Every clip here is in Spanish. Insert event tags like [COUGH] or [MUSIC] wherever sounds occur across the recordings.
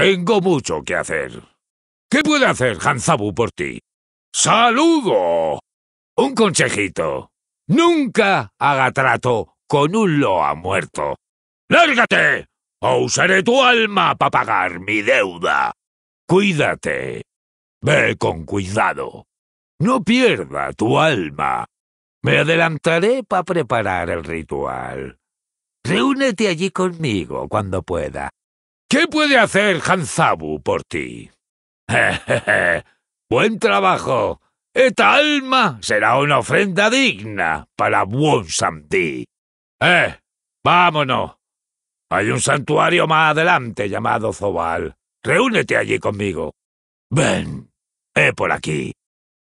Tengo mucho que hacer. ¿Qué puede hacer Hanzabu por ti? ¡Saludo! Un consejito. Nunca haga trato con un loa muerto. ¡Lárgate! O usaré tu alma para pagar mi deuda. Cuídate. Ve con cuidado. No pierda tu alma. Me adelantaré para preparar el ritual. Reúnete allí conmigo cuando pueda. ¿Qué puede hacer Hanzabu por ti? [LAUGHS] Buen trabajo. Esta alma será una ofrenda digna para Samti! Eh, vámonos. Hay un santuario más adelante llamado Zobal. Reúnete allí conmigo. Ven, he por aquí.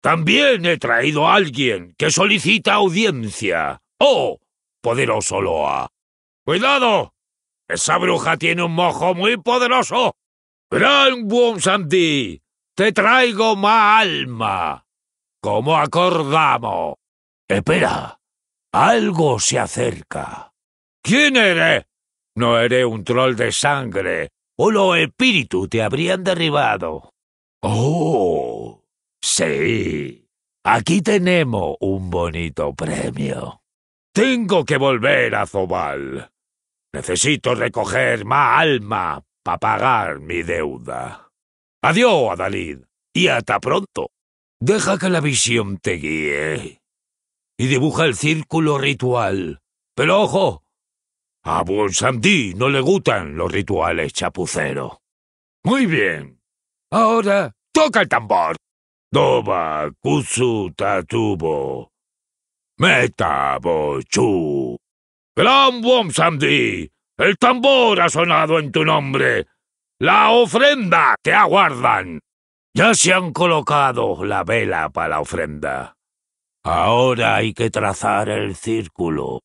También he traído a alguien que solicita audiencia. ¡Oh, poderoso Loa! ¡Cuidado! Esa bruja tiene un mojo muy poderoso. Gran Buon Sandy, te traigo más alma. Como acordamos. Espera, algo se acerca. ¿Quién eres? No eres un troll de sangre, o los espíritus te habrían derribado. Oh, sí. Aquí tenemos un bonito premio. Tengo que volver a Zobal. Necesito recoger más alma para pagar mi deuda. Adiós, Adalid, y hasta pronto. Deja que la visión te guíe. Y dibuja el círculo ritual. Pero ojo, a Samdí no le gustan los rituales chapucero. Muy bien. Ahora toca el tambor. Doba, kusu, tatubo. Meta, Gran Sandy, el tambor ha sonado en tu nombre. La ofrenda te aguardan. Ya se han colocado la vela para la ofrenda. Ahora hay que trazar el círculo.